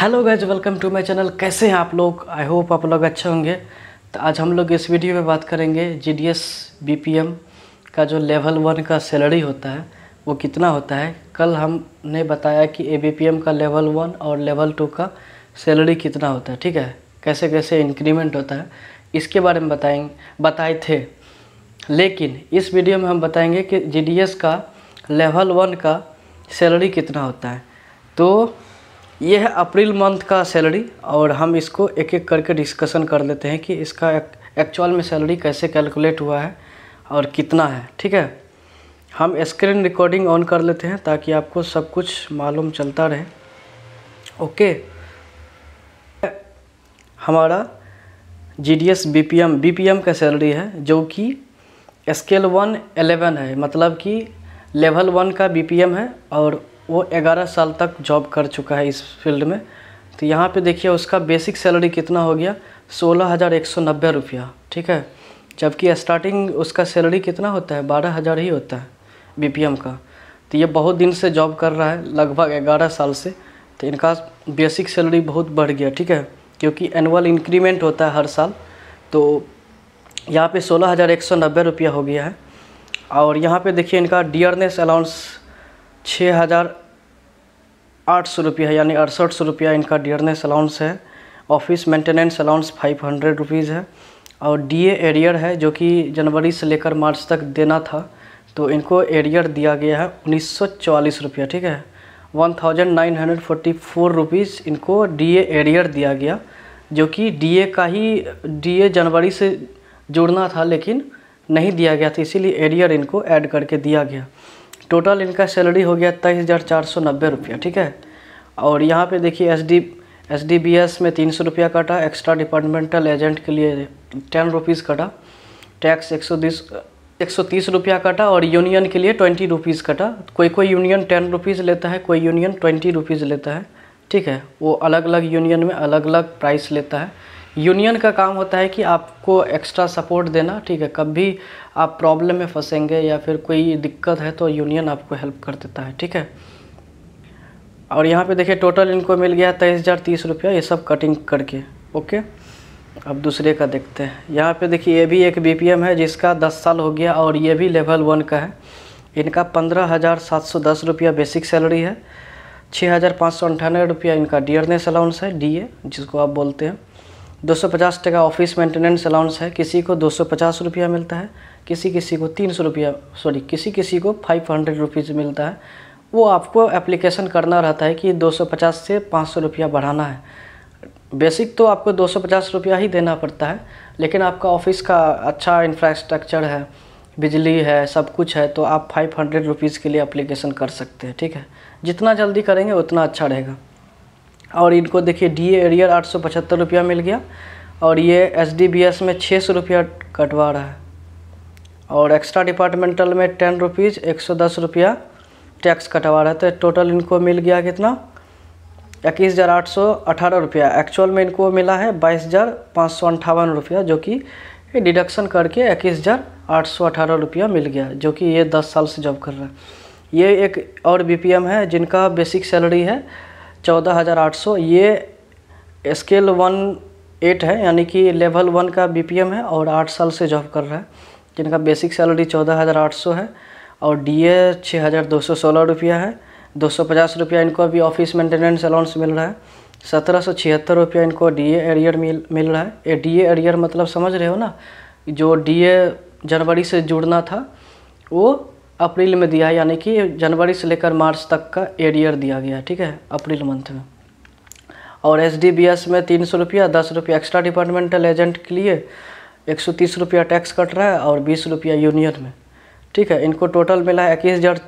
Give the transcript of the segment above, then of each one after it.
Hello guys welcome to my channel कैसे हैं आप लोग आई होप आप लोग अच्छे होंगे तो आज हम लोग इस वीडियो में बात करेंगे जीडीएस बीपीएम का जो लेवल वन का सैलरी होता है वो कितना होता है कल हमने बताया कि एबीपीएम का लेवल वन और लेवल टू का सैलरी कितना होता है ठीक है कैसे कैसे इंक्रीमेंट होता है इसके बारे में बताएंगे बताए थे लेकिन इस वीडियो में हम बताएंगे कि जी का लेवल वन का सैलरी कितना होता है तो ये है अप्रैल मंथ का सैलरी और हम इसको एक एक करके डिस्कशन कर लेते हैं कि इसका एक्चुअल में सैलरी कैसे कैलकुलेट हुआ है और कितना है ठीक है हम स्क्रीन रिकॉर्डिंग ऑन कर लेते हैं ताकि आपको सब कुछ मालूम चलता रहे ओके हमारा G D S B P M B P M का सैलरी है जो कि स्केल वन एलेवन है मतलब कि लेवल वन का बी पी एम है और वो 11 साल तक जॉब कर चुका है इस फील्ड में तो यहाँ पे देखिए उसका बेसिक सैलरी कितना हो गया सोलह हज़ार एक सौ नब्बे रुपया ठीक है जबकि स्टार्टिंग उसका सैलरी कितना होता है बारह हज़ार ही होता है बीपीएम का तो ये बहुत दिन से जॉब कर रहा है लगभग ग्यारह साल से तो इनका बेसिक सैलरी बहुत बढ़ गया ठीक है क्योंकि एनुअल इंक्रीमेंट होता है हर साल तो यहाँ पे सोलह हज़ार एक सौ नब्बे रुपया हो गया है और यहाँ पे देखिए इनका डियरनेस अलाउंस छः हज़ार आठ सौ रुपया यानी अड़सठ सौ रुपया इनका डियरनेस अलाउंस है office maintenance allowance five hundred rupees है और डीए एरियर है जो कि जनवरी से लेकर मार्च तक देना था तो इनको एरियर दिया गया है उन्नीस सौ चवालीस रुपया ठीक है one thousand nine hundred forty four rupees इनको ए एरियर दिया गया जो कि ए का ही ए जनवरी से जुड़ना था लेकिन नहीं दिया गया था इसीलिए एरियर इनको ऐड करके दिया गया टोटल इनका सैलरी हो गया तेईस हज़ार चार सौ नब्बे रुपया ठीक है और यहाँ पे देखिए S D S D B S में तीन सौ रुपया काटा एक्स्ट्रा डिपार्टमेंटल एजेंट के लिए टेन रुपीज़ काटा टैक्स एक सौ बीस एक सौ तीस रुपया काटा और यूनियन के लिए ट्वेंटी रुपीज़ काटा कोई कोई यूनियन टेन रुपीज़ लेता है कोई यूनियन ट्वेंटी रुपीज़ लेता है ठीक है वो अलग अलग यूनियन में अलग अलग प्राइस लेता है यूनियन का काम होता है कि आपको एक्स्ट्रा सपोर्ट देना ठीक है कभी आप प्रॉब्लम में फंसेंगे या फिर कोई दिक्कत है तो यूनियन आपको हेल्प कर देता है ठीक है और यहाँ पे देखिए टोटल इनको मिल गया तेईस हज़ार तीस रुपया ये सब कटिंग करके ओके अब दूसरे का देखते हैं यहाँ पे देखिए ये भी एक बी है जिसका दस साल हो गया और ये भी लेवल वन का है इनका पंद्रह हज़ार सात सौ दस रुपया बेसिक सैलरी है छः हज़ार पाँच सौ अंठानवे रुपया इनका डियरनेस अलाउंस है डीए जिसको आप बोलते हैं दो सौ पचास टका ऑफिस मेंटेनेंस अलाउंस है किसी को दो सौ पचास रुपया मिलता है किसी किसी को तीन सौ रुपया सॉरी किसी किसी को फाइव हंड्रेड रुपीज़ मिलता है वो आपको एप्लीकेशन करना रहता है कि दो सौ पचास से पाँच सौ रुपया बढ़ाना है बेसिक तो आपको दो सौ पचास रुपया ही देना पड़ता है लेकिन आपका ऑफिस का अच्छा इंफ्रास्ट्रक्चर है बिजली है सब कुछ है तो आप फाइव हंड्रेड रुपीज़ के लिए अप्लीकेशन कर सकते हैं ठीक है जितना जल्दी करेंगे उतना अच्छा रहेगा और इनको देखिए डी एरियर आठ सौ पचहत्तर रुपया मिल गया और ये एस डी बी एस में छः सौ रुपया कटवा रहा है और एक्स्ट्रा डिपार्टमेंटल में टेन रुपीज़ एक सौ दस रुपया टैक्स कटवा रहा है तो टोटल इनको मिल गया कितना इक्कीस हज़ार आठ सौ अठारह रुपया एक्चुअल में इनको मिला है बाईस हज़ार पाँच सौ अंठावन रुपया जो कि डिडक्शन करके इक्कीस हज़ार आठ सौ अठारह रुपया मिल गया जो कि ये दस साल से जॉब कर रहा है ये एक और बीपीएम है जिनका बेसिक सैलरी है चौदह हज़ार आठ सौ ये स्केल वन एट है यानी कि लेवल वन का बीपीएम है और आठ साल से जॉब कर रहा है जिनका बेसिक सैलरी चौदह हज़ार आठ सौ है और डीए छः हज़ार दो सौ सोलह रुपया है दो सौ पचास रुपया इनको अभी ऑफिस मेंटेनेंस अलाउंस मिल रहा है सत्रह सौ छिहत्तर रुपया इनको डीए एरियर मिल मिल रहा है ये डी एरियर मतलब समझ रहे हो ना जो डीए जनवरी से जुड़ना था वो अप्रैल में दिया है यानी कि जनवरी से लेकर मार्च तक का एडियर दिया गया है ठीक है अप्रैल मंथ में और एस डी बी एस में तीन सौ रुपया दस रुपया एक्स्ट्रा डिपार्टमेंटल एजेंट के लिए एक सौ तीस रुपया टैक्स कट रहा है और बीस रुपया यूनियन में ठीक है इनको टोटल मिला है इक्कीस हज़ार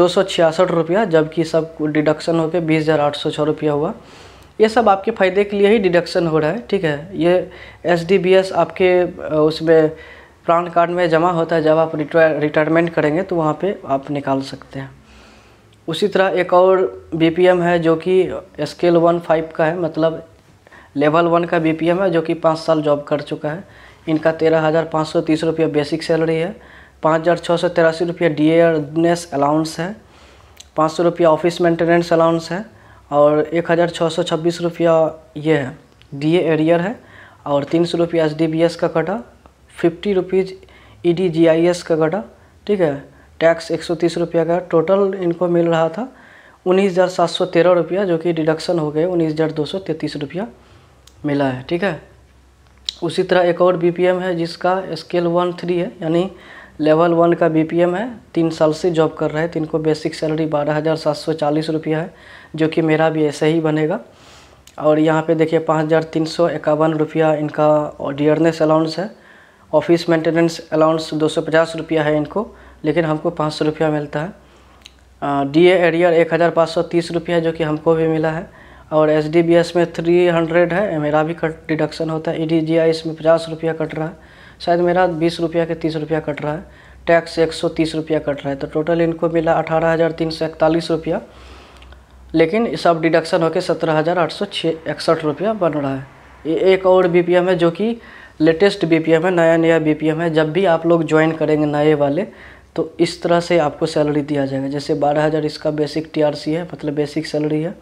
दो सौ छियासठ रुपया जबकि सब डिडक्शन होकर बीस हज़ार आठ सौ छः रुपया हुआ ये सब आपके फ़ायदे के लिए ही डिडक्शन हो रहा है ठीक है ये एस डी बी एस आपके उसमें प्राण कार्ड में जमा होता है जब आप रिटायरमेंट करेंगे तो वहाँ पे आप निकाल सकते हैं उसी तरह एक और बी है जो कि स्केल वन फाइव का है मतलब लेवल वन का बी है जो कि पाँच साल जॉब कर चुका है इनका तेरह हज़ार पाँच सौ तीस रुपया बेसिक सैलरी है पाँच हज़ार छः सौ तिरासी रुपया डी एयरनेस अलाउंस है पाँच सौ रुपया ऑफिस मेंटेनेंस अलाउंस है और एक हज़ार छः सौ छब्बीस रुपया ये है डी एरियर है और तीन सौ रुपया एस डी बी एस का कटा fifty rupees E e D G I S का गड़ा ठीक है टैक्स एक सौ तीस रुपया का टोटल इनको मिल रहा था उन्नीस हज़ार सात सौ तेरह रुपया जो कि डिडक्शन हो गए उन्नीस हज़ार दो सौ तैंतीस रुपया मिला है ठीक है उसी तरह एक और बीपीएम है जिसका स्केल वन थ्री है यानी लेवल वन का बीपीएम है तीन साल से जॉब कर रहे हैं तो इनको बेसिक सैलरी बारह हज़ार सात सौ चालीस रुपया है जो कि मेरा भी ऐसे ही बनेगा और यहाँ पे देखिए पाँच हज़ार तीन सौ इक्यावन रुपया इनका डियरनेस अलाउंस है ऑफिस मेंटेनेंस अलाउंस दो सौ पचास रुपया है इनको लेकिन हमको पाँच सौ रुपया मिलता है डी ए एरियर एक हज़ार पाँच सौ तीस रुपया है जो कि हमको भी मिला है और एस डी बी एस में थ्री हंड्रेड है मेरा भी कट डिडक्शन होता है ई डी जी आई इसमें पचास रुपया कट रहा है शायद मेरा बीस रुपया के तीस रुपया कट रहा है टैक्स एक सौ तीस रुपया कट रहा है तो टोटल इनको मिला अठारह हज़ार तीन सौ इकतालीस रुपया लेकिन सब डिडक्शन होकर सत्रह हज़ार आठ सौ छः इकसठ रुपया बन रहा है ये एक और बी पी एम है जो कि लेटेस्ट बी है नया नया बी है जब भी आप लोग ज्वाइन करेंगे नए वाले तो इस तरह से आपको सैलरी दिया जाएगा जैसे बारह हज़ार इसका बेसिक टीआरसी है मतलब बेसिक सैलरी है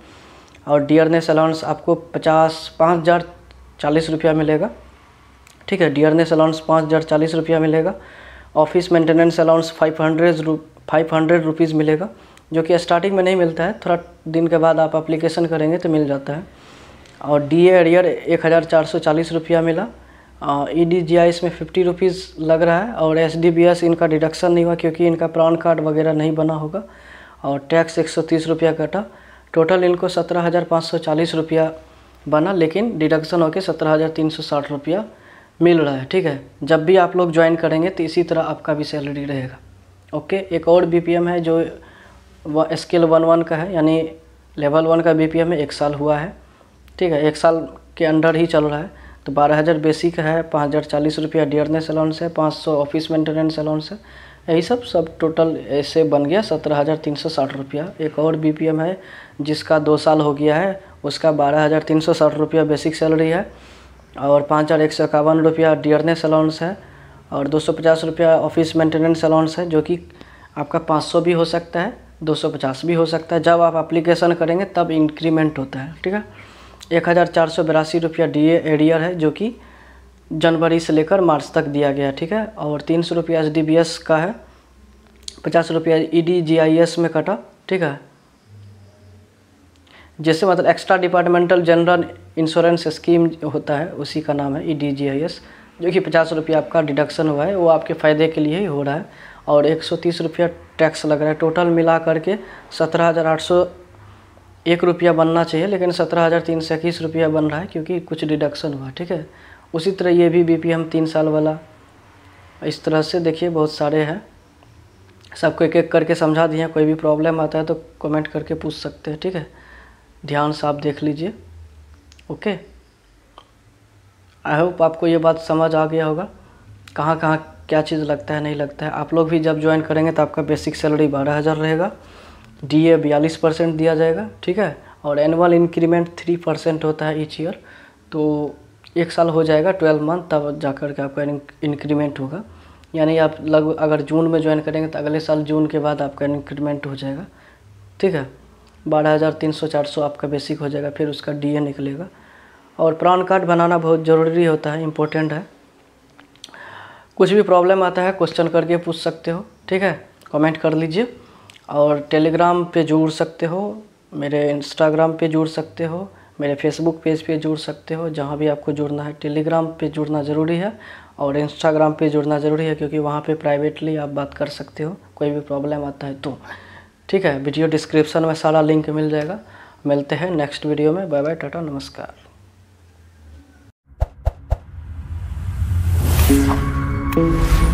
और डियरनेस अलाउंस आपको पचास पाँच हज़ार चालीस रुपया मिलेगा ठीक है डियरनेस अलाउंस पाँच हज़ार चालीस रुपया मिलेगा office maintenance allowance five hundred रु फाइव हंड्रेड रुपीज़ मिलेगा जो कि स्टार्टिंग में नहीं मिलता है थोड़ा दिन के बाद आप अप्लीकेशन करेंगे तो मिल जाता है और डी एरियर एक हज़ार चार सौ चालीस रुपया मिला ई डी जी आई इसमें फिफ्टी रुपीज़ लग रहा है और एस डी बी एस इनका डिडक्शन नहीं हुआ क्योंकि इनका प्राण कार्ड वगैरह नहीं बना होगा और टैक्स एक सौ तीस रुपया कटा टोटल इनको सत्रह हज़ार पाँच सौ चालीस रुपया बना लेकिन डिडक्शन होकर सत्रह हज़ार तीन सौ साठ रुपया मिल रहा है ठीक है जब भी आप लोग ज्वाइन करेंगे तो इसी तरह आपका भी सैलरी रहेगा ओके एक और बी पी एम है जो स्केल वन वन का है यानी लेवल वन का बी पी एम है एक साल हुआ है ठीक है एक साल के अंडर ही चल रहा है तो बारह हज़ार बेसिक है पाँच हज़ार चालीस रुपया डियरनेस अलाउंस है पाँच सौ ऑफिस मेंटेनेंस अलाउंस है यही सब सब टोटल ऐसे बन गया सत्रह हज़ार तीन सौ साठ रुपया एक और बीपीएम है जिसका दो साल हो गया है उसका बारह हज़ार तीन सौ साठ रुपया बेसिक सैलरी है और पाँच हज़ार एक सौ इक्यावन रुपया डियरनेस अलाउंस है और दो सौ पचास रुपया ऑफिस मेंटेनेंस अलाउंस है जो कि आपका पाँच सौ भी हो सकता है दो सौ पचास भी हो सकता है जब आप एप्लीकेशन करेंगे तब इंक्रीमेंट होता है ठीक है एक हज़ार चार सौ बिरासी रुपया डी एडियर है जो कि जनवरी से लेकर मार्च तक दिया गया ठीक है और तीन सौ रुपया एच का है पचास रुपया E D G I S में कटा ठीक है जैसे मतलब extra departmental general insurance scheme होता है उसी का नाम है E D G I S जो कि पचास रुपया आपका डिडक्शन हुआ है वो आपके फ़ायदे के लिए ही हो रहा है और एक सौ तीस रुपया टैक्स लग रहा है टोटल मिला करके सत्रह हज़ार आठ सौ एक रुपया बनना चाहिए लेकिन सत्रह हज़ार तीन सौ इक्कीस रुपया बन रहा है क्योंकि कुछ डिडक्शन हुआ ठीक है उसी तरह ये भी बी हम तीन साल वाला इस तरह से देखिए बहुत सारे हैं सबको एक एक करके समझा दिए कोई भी प्रॉब्लम आता है तो कमेंट करके पूछ सकते हैं ठीक है ध्यान से आप देख लीजिए ओके आई होप आपको ये बात समझ आ गया होगा कहाँ कहाँ क्या चीज़ लगता है नहीं लगता है आप लोग भी जब ज्वाइन करेंगे तो आपका बेसिक सैलरी बारह हज़ार रहेगा डी ए बयालीस परसेंट दिया जाएगा ठीक है और एनुअल इंक्रीमेंट थ्री परसेंट होता है ईच ईयर तो एक साल हो जाएगा ट्वेल्व मंथ तब जा कर के आपका इंक्रीमेंट होगा यानी आप लग अगर जून में ज्वाइन करेंगे तो अगले साल जून के बाद आपका इंक्रीमेंट हो जाएगा ठीक है बारह हज़ार तीन सौ चार सौ आपका बेसिक हो जाएगा फिर उसका डी ए निकलेगा और प्राण कार्ड बनाना बहुत ज़रूरी होता है इम्पोर्टेंट है कुछ भी प्रॉब्लम आता है क्वेश्चन करके पूछ सकते हो ठीक है कमेंट कर लीजिए और टेलीग्राम पे जुड़ सकते हो मेरे इंस्टाग्राम पे जुड़ सकते हो मेरे फेसबुक पेज पे जुड़ सकते हो जहाँ भी आपको जुड़ना है टेलीग्राम पे जुड़ना ज़रूरी है और इंस्टाग्राम पे जुड़ना ज़रूरी है क्योंकि वहाँ पे प्राइवेटली आप बात कर सकते हो कोई भी प्रॉब्लम आता है तो ठीक है वीडियो डिस्क्रिप्शन में सारा लिंक मिल जाएगा मिलते हैं नेक्स्ट वीडियो में बाय बाय टाटा नमस्कार Thank you.